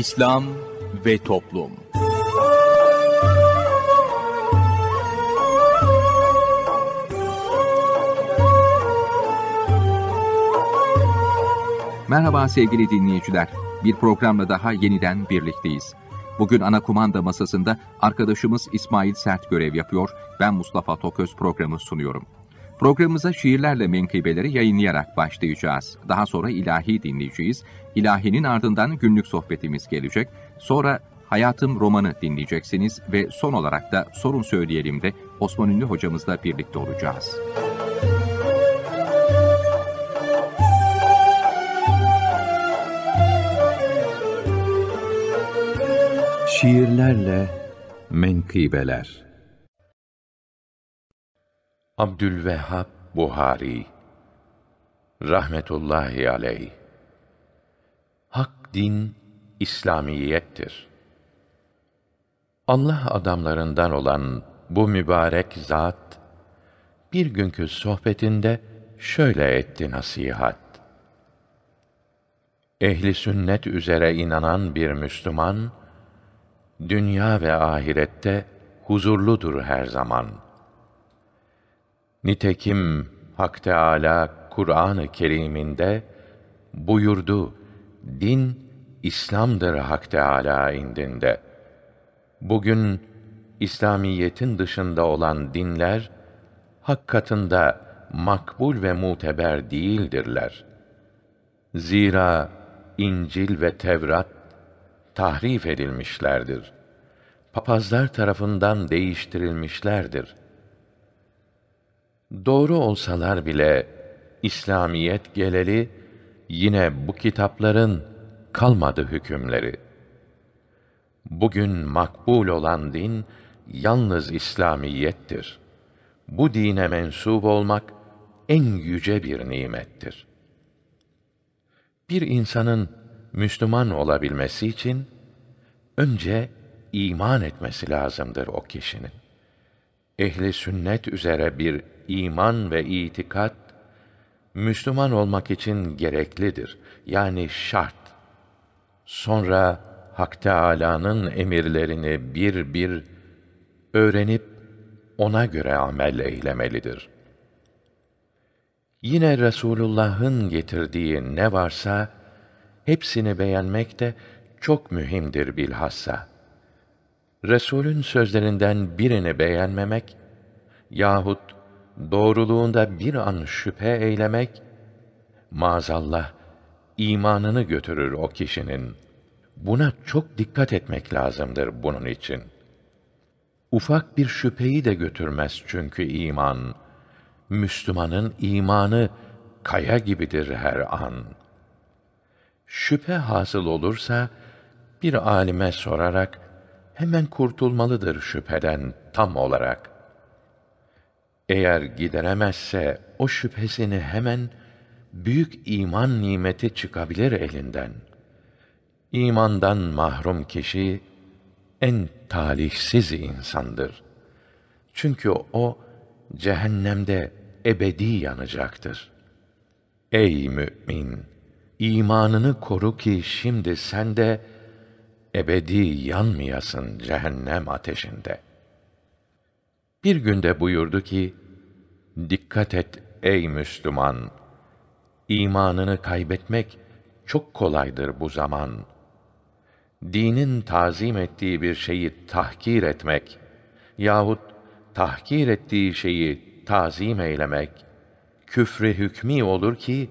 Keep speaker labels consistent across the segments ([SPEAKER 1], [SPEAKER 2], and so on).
[SPEAKER 1] İslam ve Toplum Merhaba sevgili dinleyiciler. Bir programla daha yeniden birlikteyiz. Bugün ana kumanda masasında arkadaşımız İsmail Sert görev yapıyor. Ben Mustafa Toköz programı sunuyorum. Programımıza şiirlerle menkıbeleri yayınlayarak başlayacağız. Daha sonra ilahi dinleyeceğiz. İlahinin ardından günlük sohbetimiz gelecek. Sonra Hayatım romanı dinleyeceksiniz ve son olarak da Sorun Söyleyelim de Osman Ünlü hocamızla birlikte olacağız.
[SPEAKER 2] Şiirlerle Menkıbeler Abdülvehhab Buhari rahmetullahi aleyh Hak din İslamiyettir. Allah adamlarından olan bu mübarek zat bir günkü sohbetinde şöyle etti nasihat. Ehli sünnet üzere inanan bir Müslüman dünya ve ahirette huzurludur her zaman.'' Nitekim Hak Teala Kur'an-ı Kerim'inde buyurdu, din İslam'dır Hak Teala indinde. Bugün İslamiyet'in dışında olan dinler, hak katında makbul ve muteber değildirler. Zira İncil ve Tevrat tahrif edilmişlerdir. Papazlar tarafından değiştirilmişlerdir. Doğru olsalar bile İslamiyet geleli yine bu kitapların kalmadı hükümleri. Bugün makbul olan din yalnız İslamiyettir. Bu dine mensup olmak en yüce bir nimettir. Bir insanın Müslüman olabilmesi için önce iman etmesi lazımdır o kişinin. Ehli sünnet üzere bir iman ve itikat Müslüman olmak için gereklidir. Yani şart. Sonra Hak Teâlâ'nın emirlerini bir bir öğrenip ona göre amel eylemelidir. Yine Resulullah'ın getirdiği ne varsa hepsini beğenmek de çok mühimdir bilhassa. Resulün sözlerinden birini beğenmemek yahut doğruluğunda bir an şüphe eylemek, maazallah imanını götürür o kişinin. Buna çok dikkat etmek lazımdır bunun için. Ufak bir şüpheyi de götürmez çünkü iman. Müslümanın imanı kaya gibidir her an. Şüphe hasıl olursa bir alime sorarak hemen kurtulmalıdır şüpheden tam olarak. Eğer gideremezse o şüphesini hemen büyük iman nimeti çıkabilir elinden. İmandan mahrum kişi en talihsiz insandır. Çünkü o cehennemde ebedi yanacaktır. Ey mümin, imanını koru ki şimdi sen de ebedi yanmayasın cehennem ateşinde.'' Bir günde buyurdu ki, Dikkat et ey Müslüman! İmanını kaybetmek çok kolaydır bu zaman. Dinin tazim ettiği bir şeyi tahkir etmek yahut tahkir ettiği şeyi tazim eylemek, küfre hükmî olur ki,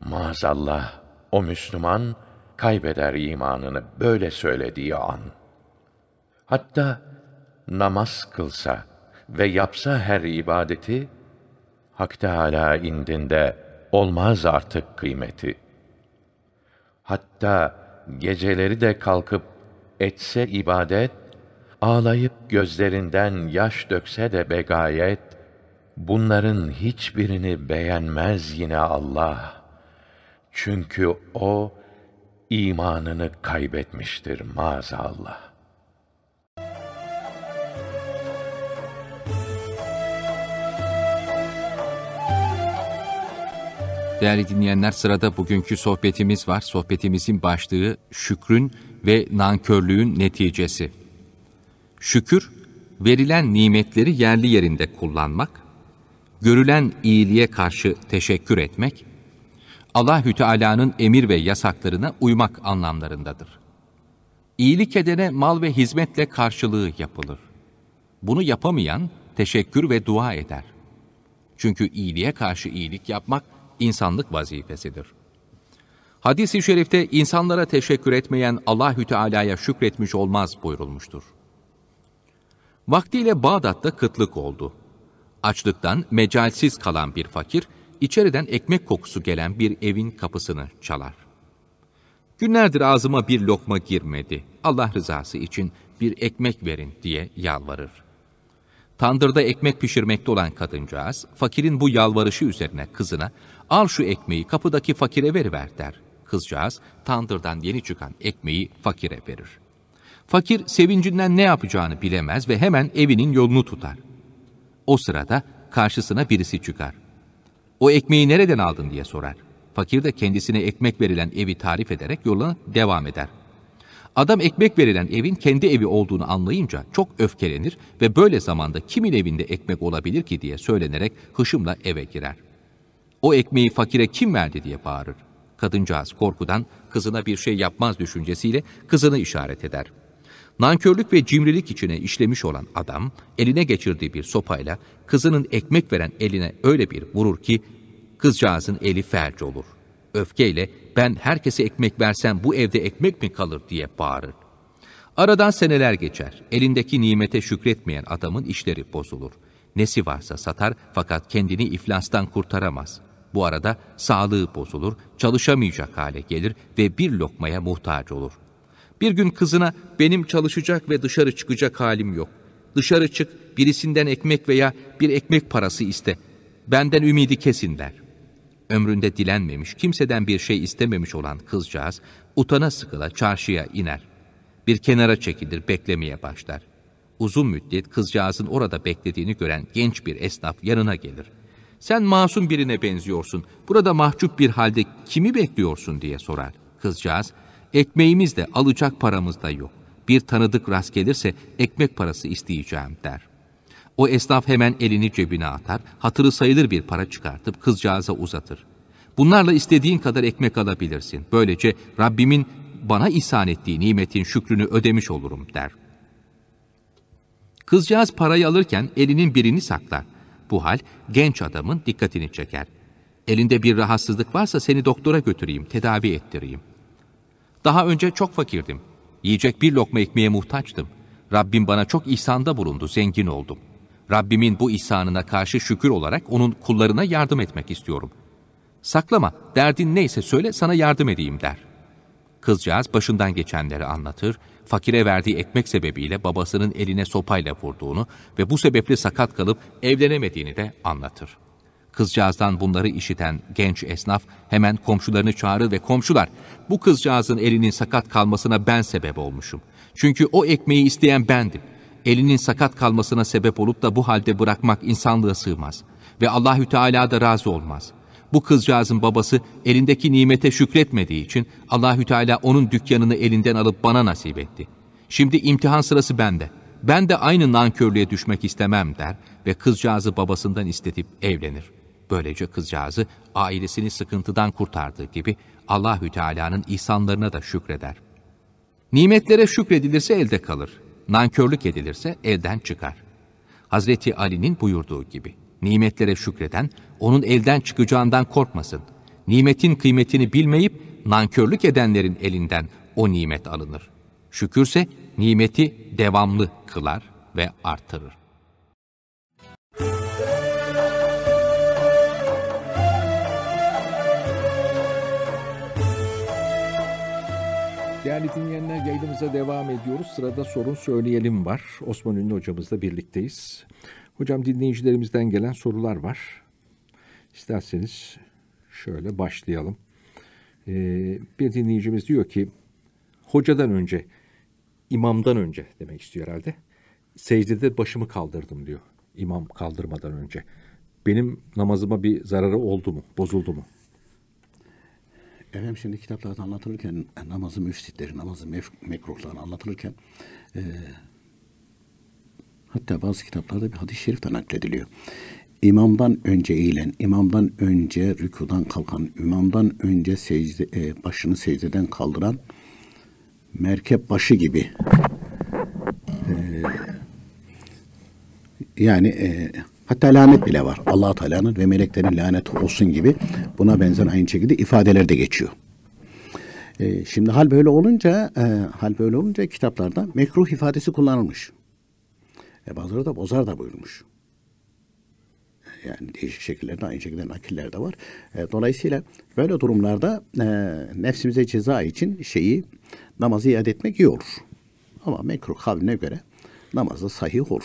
[SPEAKER 2] maazallah o Müslüman, kaybeder imanını böyle söylediği an. Hatta namaz kılsa, ve yapsa her ibadeti, Hak Teâlâ indinde olmaz artık kıymeti. Hatta geceleri de kalkıp etse ibadet, ağlayıp gözlerinden yaş dökse de begayet, bunların hiçbirini beğenmez yine Allah. Çünkü O, imanını kaybetmiştir maazallah.
[SPEAKER 1] Değerli dinleyenler sırada bugünkü sohbetimiz var. Sohbetimizin başlığı şükrün ve nankörlüğün neticesi. Şükür, verilen nimetleri yerli yerinde kullanmak, görülen iyiliğe karşı teşekkür etmek, Allahü Teala'nın emir ve yasaklarına uymak anlamlarındadır. İyilik edene mal ve hizmetle karşılığı yapılır. Bunu yapamayan teşekkür ve dua eder. Çünkü iyiliğe karşı iyilik yapmak, insanlık vazifesidir. Hadis-i şerifte insanlara teşekkür etmeyen Allahü Teala'ya şükretmiş olmaz buyurulmuştur. Vaktiyle Bağdat'ta kıtlık oldu. Açlıktan mecalsiz kalan bir fakir, içeriden ekmek kokusu gelen bir evin kapısını çalar. Günlerdir ağzıma bir lokma girmedi, Allah rızası için bir ekmek verin diye yalvarır. Tandırda ekmek pişirmekte olan kadıncağız, fakirin bu yalvarışı üzerine kızına, al şu ekmeği kapıdaki fakire veriver der. Kızcağız, tandırdan yeni çıkan ekmeği fakire verir. Fakir sevincinden ne yapacağını bilemez ve hemen evinin yolunu tutar. O sırada karşısına birisi çıkar. O ekmeği nereden aldın diye sorar. Fakir de kendisine ekmek verilen evi tarif ederek yoluna devam eder.'' Adam ekmek verilen evin kendi evi olduğunu anlayınca çok öfkelenir ve böyle zamanda kimin evinde ekmek olabilir ki diye söylenerek hışımla eve girer. O ekmeği fakire kim verdi diye bağırır. Kadıncağız korkudan kızına bir şey yapmaz düşüncesiyle kızını işaret eder. Nankörlük ve cimrilik içine işlemiş olan adam eline geçirdiği bir sopayla kızının ekmek veren eline öyle bir vurur ki kızcağızın eli felç olur.'' Öfkeyle ben herkese ekmek versem bu evde ekmek mi kalır diye bağırır. Aradan seneler geçer. Elindeki nimete şükretmeyen adamın işleri bozulur. Nesi varsa satar fakat kendini iflastan kurtaramaz. Bu arada sağlığı bozulur, çalışamayacak hale gelir ve bir lokmaya muhtaç olur. Bir gün kızına benim çalışacak ve dışarı çıkacak halim yok. Dışarı çık, birisinden ekmek veya bir ekmek parası iste. Benden ümidi kesin der. Ömründe dilenmemiş, kimseden bir şey istememiş olan kızcağız utana sıkıla çarşıya iner. Bir kenara çekilir, beklemeye başlar. Uzun müddet kızcağızın orada beklediğini gören genç bir esnaf yanına gelir. Sen masum birine benziyorsun, burada mahcup bir halde kimi bekliyorsun diye sorar. Kızcağız, ekmeğimiz de alacak paramız da yok. Bir tanıdık rast gelirse ekmek parası isteyeceğim der. O esnaf hemen elini cebine atar, hatırı sayılır bir para çıkartıp kızcağıza uzatır. Bunlarla istediğin kadar ekmek alabilirsin. Böylece Rabbimin bana ihsan ettiği nimetin şükrünü ödemiş olurum der. Kızcağız parayı alırken elinin birini saklar. Bu hal genç adamın dikkatini çeker. Elinde bir rahatsızlık varsa seni doktora götüreyim, tedavi ettireyim. Daha önce çok fakirdim. Yiyecek bir lokma ekmeğe muhtaçtım. Rabbim bana çok ihsanda bulundu, zengin oldum.'' Rabbimin bu ihsanına karşı şükür olarak onun kullarına yardım etmek istiyorum. Saklama, derdin neyse söyle sana yardım edeyim der. Kızcağız başından geçenleri anlatır, fakire verdiği ekmek sebebiyle babasının eline sopayla vurduğunu ve bu sebeple sakat kalıp evlenemediğini de anlatır. Kızcağızdan bunları işiten genç esnaf hemen komşularını çağırır ve komşular, bu kızcağızın elinin sakat kalmasına ben sebep olmuşum. Çünkü o ekmeği isteyen bendim elinin sakat kalmasına sebep olup da bu halde bırakmak insanlığa sığmaz ve Allahü Teala da razı olmaz. Bu kızcağızın babası elindeki nimete şükretmediği için Allahü Teala onun dükkanını elinden alıp bana nasip etti. Şimdi imtihan sırası bende. Ben de aynı nankörlüğe düşmek istemem der ve kızcağızı babasından istetip evlenir. Böylece kızcağızı ailesini sıkıntıdan kurtardığı gibi Allahü Teala'nın ihsanlarına da şükreder. Nimetlere şükredilirse elde kalır. Nankörlük edilirse elden çıkar. Hazreti Ali'nin buyurduğu gibi, nimetlere şükreden, onun elden çıkacağından korkmasın. Nimetin kıymetini bilmeyip, nankörlük edenlerin elinden o nimet alınır. Şükürse nimeti devamlı kılar ve artırır.
[SPEAKER 3] Değerli dinleyenler yayınımıza devam ediyoruz. Sırada sorun söyleyelim var. Osman Ünlü hocamızla birlikteyiz. Hocam dinleyicilerimizden gelen sorular var. İsterseniz şöyle başlayalım. Ee, bir dinleyicimiz diyor ki hocadan önce, imamdan önce demek istiyor herhalde. Secdede başımı kaldırdım diyor. İmam kaldırmadan önce. Benim namazıma bir zararı oldu mu, bozuldu mu?
[SPEAKER 4] Efendim şimdi kitaplarda anlatılırken namazı müfsitleri, namazı mef- mekruhları anlatılırken e, hatta bazı kitaplarda bir hadis-i şerif de naklediliyor. İmamdan önce eğilen, imamdan önce rükudan kalkan, imamdan önce secde, e, başını secdeden kaldıran merkep başı gibi. E, yani e, Hatta lanet bile var. Allah Teala'nın ve meleklerin laneti olsun gibi buna benzer aynı şekilde ifadeler de geçiyor. E, şimdi hal böyle olunca e, hal böyle olunca kitaplarda mekruh ifadesi kullanılmış. E, bazıları da bozar da buyurmuş. Yani değişik şekillerde aynı şekilde nakiller de var. E, dolayısıyla böyle durumlarda e, nefsimize ceza için şeyi namazı iade etmek iyi olur. Ama mekruh kavline göre namazda sahih olur.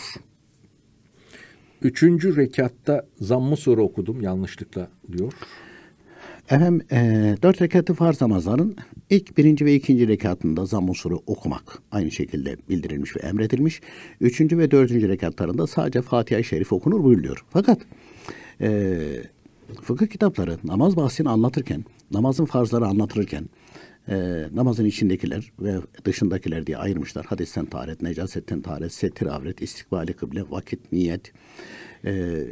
[SPEAKER 4] Üçüncü rekatta zammı soru okudum yanlışlıkla diyor. Efendim e, dört rekatı farz namazların ilk birinci ve ikinci rekatında zamm usulü okumak aynı şekilde bildirilmiş ve emredilmiş. Üçüncü ve dördüncü rekatlarında sadece Fatiha-i Şerif okunur buyuruyor. Fakat e, fıkıh kitapları namaz bahsini anlatırken, namazın farzları anlatırken e, namazın içindekiler ve dışındakiler diye ayırmışlar. Hadisten taharet, necasetten taharet, setir avret, istikbali kıble, vakit, niyet. Ee, e,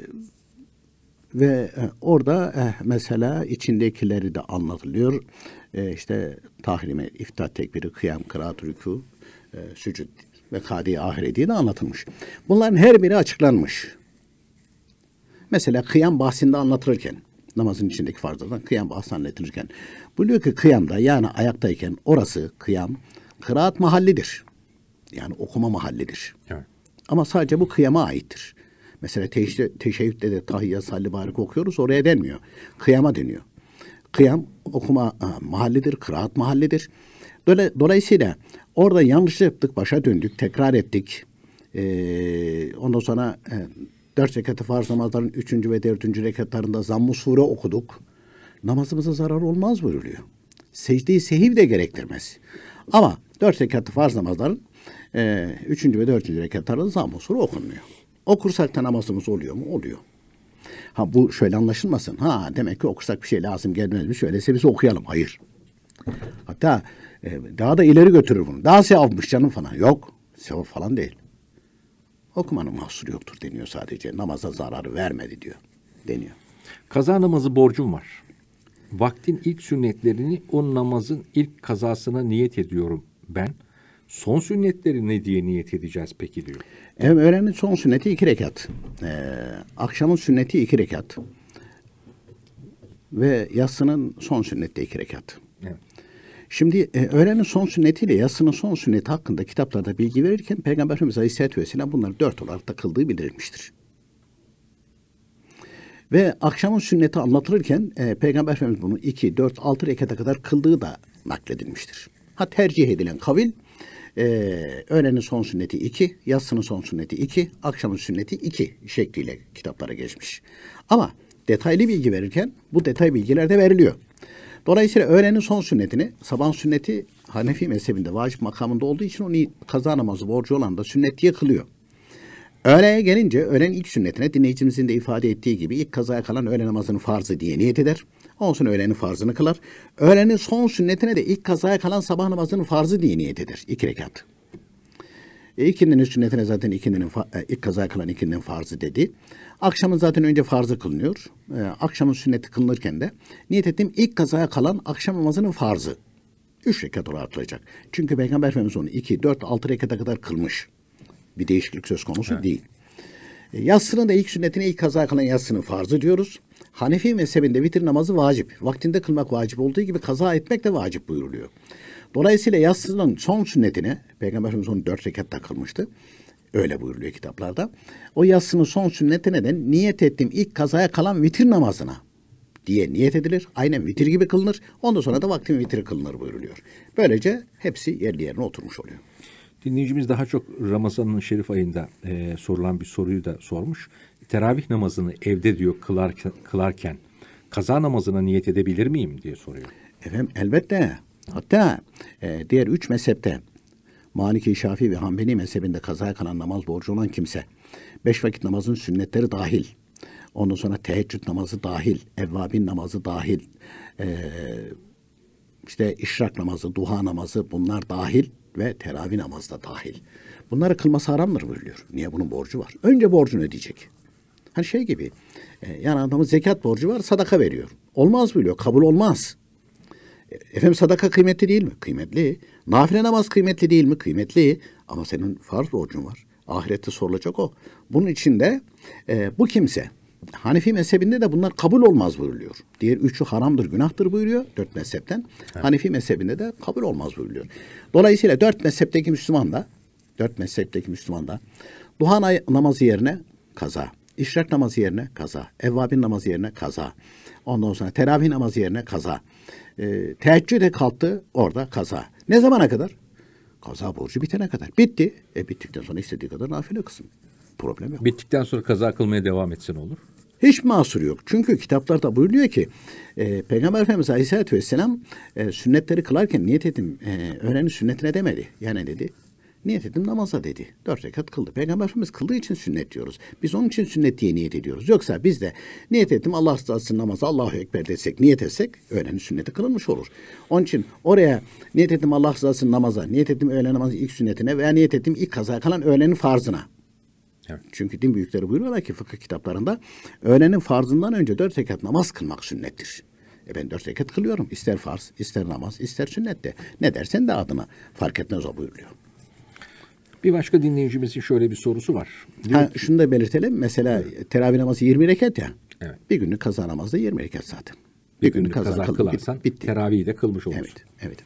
[SPEAKER 4] ve orada eh, mesela içindekileri de anlatılıyor. E, işte tahrime, iftah tekbiri, kıyam, kıraat, rükû, e, sücud ve kadi ahireti de anlatılmış. Bunların her biri açıklanmış. Mesela kıyam bahsinde anlatılırken namazın içindeki farzlardan kıyam bahsi anlatılırken Buyuruyor ki kıyamda yani ayaktayken orası kıyam kıraat mahallidir. Yani okuma mahallidir. Evet. Ama sadece bu kıyama aittir. Mesela teşe, teşebbütte de tahiyya salli barik okuyoruz oraya denmiyor. Kıyama deniyor. Kıyam okuma ha, e, mahallidir, kıraat mahallidir. Dole, dolayısıyla orada yanlış yaptık, başa döndük, tekrar ettik. Ee, ondan sonra e, dört rekatı farz namazların üçüncü ve dördüncü rekatlarında zamm-ı sure okuduk namazımıza zarar olmaz buyuruluyor. Secdeyi sehiv de gerektirmez. Ama dört rekatlı farz namazların e, üçüncü ve dördüncü rekatlarda zamm usulü okunmuyor. Okursak da namazımız oluyor mu? Oluyor. Ha bu şöyle anlaşılmasın. Ha demek ki okursak bir şey lazım gelmez mi? Öyleyse biz okuyalım. Hayır. Hatta e, daha da ileri götürür bunu. Daha sevapmış canım falan. Yok. Sevap falan değil. Okumanın mahsuru yoktur deniyor sadece. Namaza zararı vermedi diyor. Deniyor.
[SPEAKER 3] Kaza namazı borcum var. Vaktin ilk sünnetlerini o namazın ilk kazasına niyet ediyorum ben. Son sünnetleri ne diye niyet edeceğiz peki
[SPEAKER 4] diyor. Evet, öğrenin son sünneti iki rekat. Ee, akşamın sünneti iki rekat. Ve yatsının son sünneti iki rekat. Şimdi e, öğlenin son sünnetiyle yatsının son sünneti hakkında kitaplarda bilgi verirken Peygamber Efendimiz Aleyhisselatü Vesselam bunları dört olarak da kıldığı bildirilmiştir. Ve akşamın sünneti anlatılırken e, Peygamber Efendimiz bunu 2, 4, 6 rekata kadar kıldığı da nakledilmiştir. Ha tercih edilen kavil e, öğlenin son sünneti iki, yatsının son sünneti iki, akşamın sünneti iki şekliyle kitaplara geçmiş. Ama detaylı bilgi verirken bu detay bilgiler de veriliyor. Dolayısıyla öğlenin son sünnetini, sabah sünneti Hanefi mezhebinde vacip makamında olduğu için onu kaza namazı borcu olan da sünnet diye kılıyor. Öğleye gelince öğlen ilk sünnetine dinleyicimizin de ifade ettiği gibi ilk kazaya kalan öğle namazının farzı diye niyet eder. Olsun öğlenin farzını kılar. Öğlenin son sünnetine de ilk kazaya kalan sabah namazının farzı diye niyet eder. İki rekat. E, ikindinin sünnetine zaten ikindinin e, ilk kazaya kalan ikindinin farzı dedi. Akşamın zaten önce farzı kılınıyor. E, akşamın sünneti kılınırken de niyet ettim ilk kazaya kalan akşam namazının farzı. Üç rekat olarak kılacak. Çünkü Peygamber Efendimiz onu iki, dört, altı rekata kadar kılmış. Bir değişiklik söz konusu evet. değil. E, yatsının da ilk sünnetine ilk kaza kılan yatsının farzı diyoruz. Hanefi mezhebinde vitir namazı vacip. Vaktinde kılmak vacip olduğu gibi kaza etmek de vacip buyuruluyor. Dolayısıyla yatsının son sünnetine, Peygamber Efendimiz onu dört rekat takılmıştı. Öyle buyuruluyor kitaplarda. O yatsının son sünneti neden? Niyet ettim ilk kazaya kalan vitir namazına diye niyet edilir. Aynen vitir gibi kılınır. Ondan sonra da vaktin vitiri kılınır buyuruluyor. Böylece hepsi yerli yerine oturmuş oluyor. Dinleyicimiz daha çok Ramazan'ın
[SPEAKER 3] şerif ayında e, sorulan bir soruyu da sormuş. Teravih namazını evde diyor kılar,
[SPEAKER 4] kılarken kaza namazına niyet edebilir miyim diye soruyor. Efendim elbette. Hatta e, diğer üç mezhepte Maliki, Şafii ve Hanbeli mezhebinde kazaya kalan namaz borcu olan kimse beş vakit namazın sünnetleri dahil ondan sonra teheccüd namazı dahil evvabin namazı dahil e, işte işrak namazı, duha namazı bunlar dahil ve teravih namazı da dahil. Bunları kılması haram mı buyuruyor? Niye bunun borcu var? Önce borcunu ödeyecek. Hani şey gibi e, yani adamın zekat borcu var sadaka veriyor. Olmaz buyuruyor kabul olmaz. E, efendim sadaka kıymetli değil mi? Kıymetli. Nafile namaz kıymetli değil mi? Kıymetli. Ama senin farz borcun var. Ahirette sorulacak o. Bunun için de e, bu kimse Hanefi mezhebinde de bunlar kabul olmaz buyuruluyor. Diğer üçü haramdır, günahtır buyuruyor dört mezhepten. Evet. Hanefi mezhebinde de kabul olmaz buyuruluyor. Dolayısıyla dört mezhepteki Müslüman da, dört mezhepteki Müslüman da duha namazı yerine kaza, işrak namazı yerine kaza, evvabin namazı yerine kaza, ondan sonra teravih namazı yerine kaza, e, teheccüde kalktı orada kaza. Ne zamana kadar? Kaza borcu bitene kadar. Bitti. E bittikten sonra istediği kadar nafile kısım. Problem
[SPEAKER 1] yok. Bittikten sonra kaza kılmaya
[SPEAKER 4] devam etsin olur. Hiç mahsur yok. Çünkü kitaplarda buyuruyor ki e, Peygamber Efendimiz Aleyhisselatü Vesselam e, sünnetleri kılarken niyet ettim e, öğrenin sünnetine demedi. Yani dedi niyet ettim namaza dedi. Dört rekat kıldı. Peygamber Efendimiz kıldığı için sünnet diyoruz. Biz onun için sünnet diye niyet ediyoruz. Yoksa biz de niyet ettim Allah rızası namaza Allahu Ekber desek, niyet etsek öğlenin sünneti kılınmış olur. Onun için oraya niyet ettim Allah rızası namaza, niyet ettim öğlen namazı ilk sünnetine veya niyet ettim ilk kaza kalan öğlenin farzına Evet. Çünkü din büyükleri buyuruyorlar ki fıkıh kitaplarında öğlenin farzından önce dört rekat namaz kılmak sünnettir. E ben dört rekat kılıyorum. İster farz, ister namaz, ister de. Ne dersen de adına fark etmez o buyuruyor. Bir başka dinleyicimizin şöyle bir sorusu var. ha, ki, şunu da belirtelim. Mesela teravih namazı 20 rekat ya. Evet. Bir günlük kaza namazı 20 rekat zaten. Bir, bir günlük, günlük kaza, kaza kılarsan bitti. teravihi de kılmış olursun. Evet,
[SPEAKER 3] evet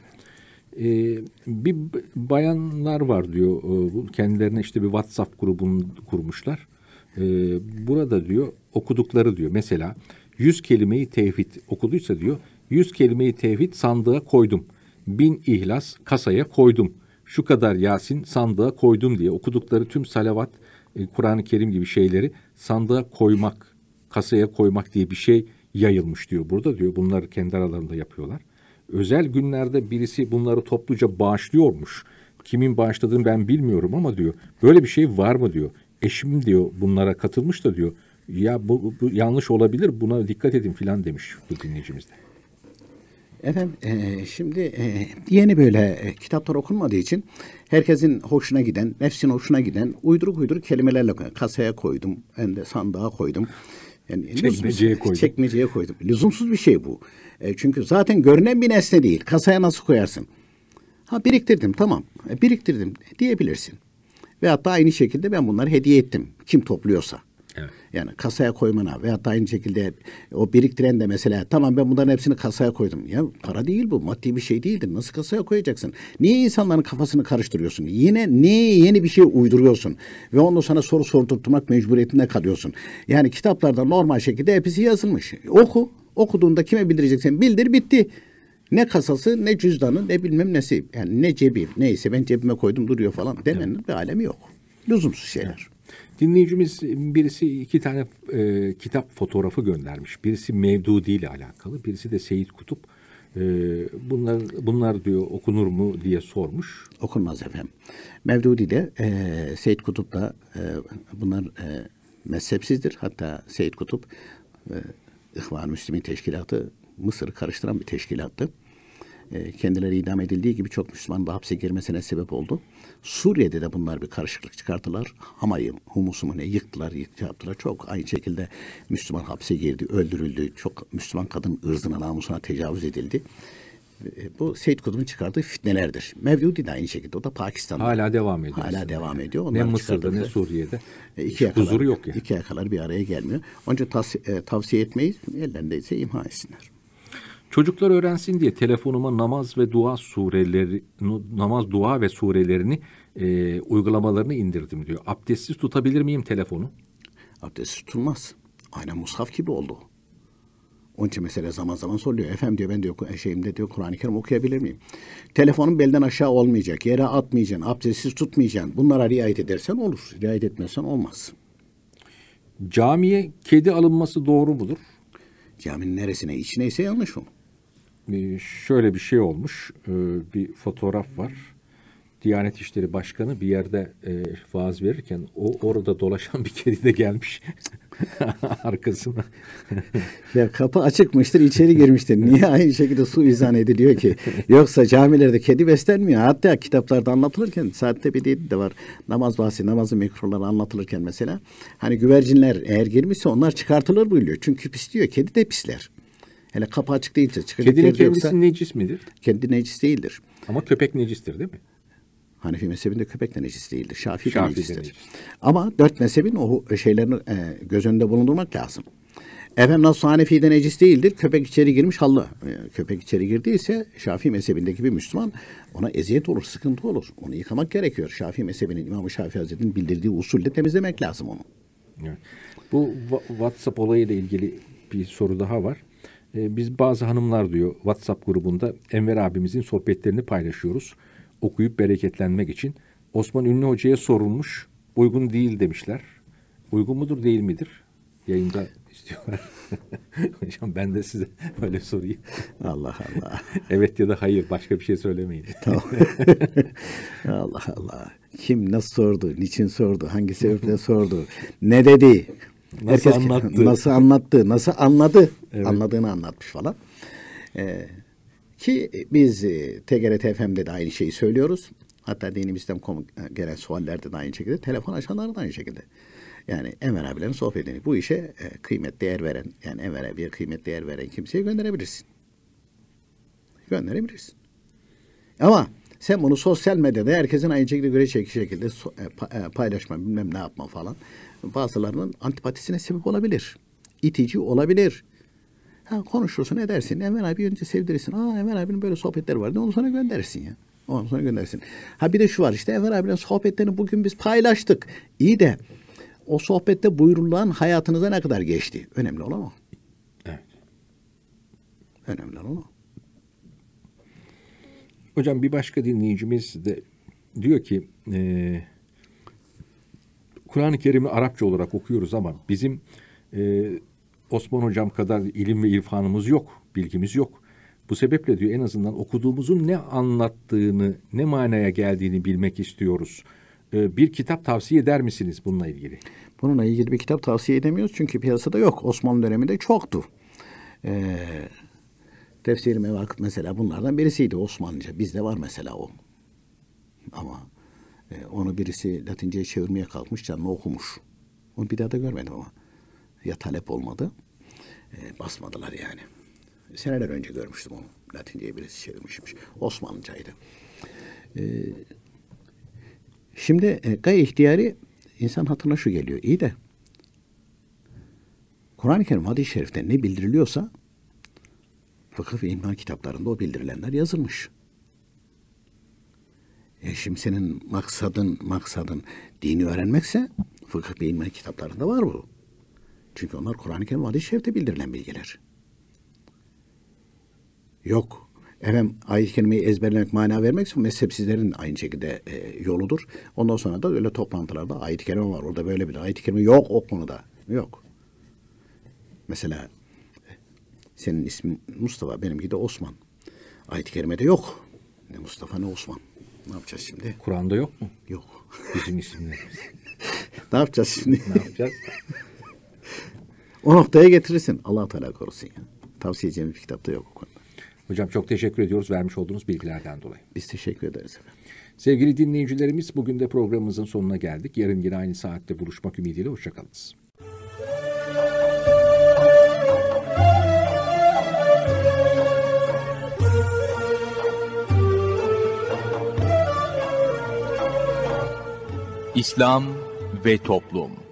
[SPEAKER 3] e, bir bayanlar var diyor. E, kendilerine işte bir WhatsApp grubunu kurmuşlar. E, burada diyor okudukları diyor. Mesela 100 kelimeyi tevhid okuduysa diyor 100 kelimeyi tevhid sandığa koydum. Bin ihlas kasaya koydum. Şu kadar Yasin sandığa koydum diye okudukları tüm salavat, e, Kur'an-ı Kerim gibi şeyleri sandığa koymak, kasaya koymak diye bir şey yayılmış diyor. Burada diyor bunları kendi aralarında yapıyorlar özel günlerde birisi bunları topluca bağışlıyormuş. Kimin bağışladığını ben bilmiyorum ama diyor. Böyle bir şey var mı diyor. Eşim diyor bunlara katılmış da diyor. Ya bu, bu yanlış olabilir
[SPEAKER 4] buna dikkat edin filan demiş bu dinleyicimiz de. Efendim e, şimdi e, yeni böyle e, kitaplar okunmadığı için herkesin hoşuna giden, nefsin hoşuna giden uyduruk uyduruk kelimelerle kasaya koydum, hem de sandığa koydum. Yani çekmeceye koydum. Çekmeceye koydum. Lüzumsuz bir şey bu. E, çünkü zaten görünen bir nesne değil. Kasaya nasıl koyarsın? Ha biriktirdim tamam. E, biriktirdim diyebilirsin. Ve hatta aynı şekilde ben bunları hediye ettim. Kim topluyorsa. Evet. Yani kasaya koymana veya da aynı şekilde o biriktiren de mesela tamam ben bunların hepsini kasaya koydum. Ya para değil bu maddi bir şey değildir. Nasıl kasaya koyacaksın? Niye insanların kafasını karıştırıyorsun? Yine niye yeni bir şey uyduruyorsun? Ve onu sana soru sordurtmak mecburiyetinde kalıyorsun. Yani kitaplarda normal şekilde hepsi yazılmış. Oku. Okuduğunda kime bildireceksin? Bildir bitti. Ne kasası ne cüzdanı ne bilmem nesi. Yani ne cebi neyse ben cebime koydum duruyor falan demenin evet. bir alemi yok. Lüzumsuz şeyler. Evet. Dinleyicimiz birisi iki tane e, kitap fotoğrafı göndermiş.
[SPEAKER 3] Birisi Mevdudi ile alakalı, birisi de Seyit Kutup. E, bunlar bunlar
[SPEAKER 4] diyor okunur mu diye sormuş. Okunmaz efendim. Mevdudi ile e, Seyit Kutup da e, bunlar e, mezhepsizdir. Hatta Seyit Kutup e, İhvan Müslümin Teşkilatı Mısır'ı karıştıran bir teşkilattı. E, kendileri idam edildiği gibi çok Müslüman da hapse girmesine sebep oldu. Suriye'de de bunlar bir karışıklık çıkarttılar. Hamayı, humusumu ne yıktılar, yıktı şey yaptılar. Çok aynı şekilde Müslüman hapse girdi, öldürüldü. Çok Müslüman kadın ırzına, namusuna tecavüz edildi. Bu Seyit Kutbu'nun çıkardığı fitnelerdir. Mevludi de aynı şekilde. O da Pakistan'da. Hala devam ediyor. Hala devam ediyor. Onlar ne Mısır'da ne Suriye'de. E, İki yakalar, huzuru yok yani. İki yakalar bir araya gelmiyor. Onca için e, tavsiye etmeyiz. Ellerindeyse imha etsinler.
[SPEAKER 3] Çocuklar öğrensin diye telefonuma namaz ve dua sureleri namaz dua ve surelerini e, uygulamalarını indirdim diyor.
[SPEAKER 4] Abdestsiz tutabilir miyim telefonu? Abdestsiz tutulmaz. Aynen mushaf gibi oldu. Onun için mesela zaman zaman soruyor. Efendim diyor ben diyor şeyimde diyor Kur'an-ı Kerim okuyabilir miyim? Telefonun belden aşağı olmayacak. Yere atmayacaksın. Abdestsiz tutmayacaksın. Bunlara riayet edersen olur. Riayet etmezsen olmaz. Camiye kedi alınması doğru mudur?
[SPEAKER 3] Caminin neresine içine ise yanlış olur. Ee, şöyle bir şey olmuş. Ee, bir fotoğraf var. Diyanet İşleri Başkanı bir yerde e, vaaz verirken o orada dolaşan bir kedi de gelmiş arkasına.
[SPEAKER 4] ya kapı açıkmıştır içeri girmiştir. Niye aynı şekilde su izan ediliyor ki? Yoksa camilerde kedi beslenmiyor. Hatta kitaplarda anlatılırken saatte bir değil de var. Namaz bahsi, namazın mikroları anlatılırken mesela. Hani güvercinler eğer girmişse onlar çıkartılır buyuruyor. Çünkü pisliyor. Kedi de pisler. Hele kapı açık değilse çıkacak Kedinin kendisi yoksa,
[SPEAKER 3] necis midir?
[SPEAKER 4] Kendi necis değildir. Ama
[SPEAKER 3] köpek necistir değil
[SPEAKER 4] mi? Hanefi mezhebinde köpek de necis değildir. Şafii, Şafii de necistir. necis. Ama dört mezhebin o şeylerini e, göz önünde bulundurmak lazım. Efendim nasıl Hanefi'de necis değildir? Köpek içeri girmiş halı. E, köpek içeri girdiyse Şafii mezhebindeki bir Müslüman ona eziyet olur, sıkıntı olur. Onu yıkamak gerekiyor. Şafii mezhebinin İmam-ı Şafii Hazretleri'nin bildirdiği usulle temizlemek lazım onu. Evet. Bu WhatsApp olayıyla ilgili bir
[SPEAKER 3] soru daha var. E, biz bazı hanımlar diyor WhatsApp grubunda Enver abimizin sohbetlerini paylaşıyoruz. Okuyup bereketlenmek için. Osman Ünlü Hoca'ya sorulmuş. Uygun değil demişler. Uygun mudur değil midir? Yayında istiyorlar. Hocam ben de size böyle sorayım. Allah Allah. evet ya da hayır başka bir şey
[SPEAKER 4] söylemeyin. tamam. Allah Allah. Kim nasıl sordu, niçin sordu, hangi sebeple sordu, ne dedi,
[SPEAKER 2] Nasıl Herkes anlattı. Nasıl
[SPEAKER 4] anlattı, nasıl anladı, evet. anladığını anlatmış falan. Ee, ki biz e, TGRT FM'de de aynı şeyi söylüyoruz. Hatta dinimizden e, gelen suallerde de aynı şekilde, telefon açanlar da aynı şekilde. Yani Enver abilerin sohbetini bu işe e, kıymet değer veren, yani Enver abiye kıymet değer veren kimseye gönderebilirsin. Gönderebilirsin. Ama sen bunu sosyal medyada herkesin aynı şekilde görecek şekilde e, e, paylaşma bilmem ne yapma falan bazılarının antipatisine sebep olabilir. İtici olabilir. Ha, konuşursun edersin. Enver abi önce sevdirirsin. Aa Enver abinin böyle sohbetleri vardı, onu sana göndersin ya. Onu sonra göndersin. Ha bir de şu var işte Enver abinin sohbetlerini bugün biz paylaştık. İyi de o sohbette buyurulan hayatınıza ne kadar geçti? Önemli olan o. Evet. Önemli olan o.
[SPEAKER 3] Hocam bir başka dinleyicimiz de diyor ki e, Kur'an-ı Kerim'i Arapça olarak okuyoruz ama bizim e, Osman Hocam kadar ilim ve irfanımız yok, bilgimiz yok. Bu sebeple diyor en azından okuduğumuzun ne anlattığını, ne manaya geldiğini bilmek istiyoruz. E, bir kitap tavsiye eder
[SPEAKER 4] misiniz bununla ilgili? Bununla ilgili bir kitap tavsiye edemiyoruz çünkü piyasada yok. Osmanlı döneminde çoktu. Eee Tefsir mevakıt mesela bunlardan birisiydi Osmanlıca. Bizde var mesela o. Ama e, onu birisi Latince'ye çevirmeye kalkmış canlı okumuş. Onu bir daha da görmedim ama. Ya talep olmadı. E, basmadılar yani. Seneler önce görmüştüm onu. Latince'ye birisi çevirmişmiş. Osmanlıcaydı. E, şimdi e, gay ihtiyari insan hatırına şu geliyor. İyi de Kur'an-ı Kerim hadis-i şerifte ne bildiriliyorsa fıkıh ve iman kitaplarında o bildirilenler yazılmış. E şimdi senin maksadın, maksadın dini öğrenmekse fıkıh ve iman kitaplarında var bu. Çünkü onlar Kur'an-ı Kerim hadis-i şerifte bildirilen bilgiler. Yok. Efendim ayet-i kerimeyi ezberlemek, mana vermekse mezhepsizlerin aynı şekilde e, yoludur. Ondan sonra da öyle toplantılarda ayet-i kerime var. Orada böyle bir ayet-i kerime yok o konuda. Yok. Mesela senin ismin Mustafa, benimki de Osman. Ayet-i Kerime'de yok. Ne Mustafa ne Osman. Ne yapacağız şimdi? Kur'an'da yok mu? Yok. Bizim isimlerimiz. ne yapacağız şimdi? ne yapacağız? o noktaya getirirsin. Allah Teala korusun ya. Tavsiye edeceğim bir kitapta yok o konuda. Hocam çok teşekkür ediyoruz vermiş olduğunuz bilgilerden
[SPEAKER 3] dolayı. Biz teşekkür ederiz efendim. Sevgili dinleyicilerimiz bugün de programımızın sonuna geldik. Yarın yine aynı saatte buluşmak ümidiyle hoşçakalınız. İslam ve Toplum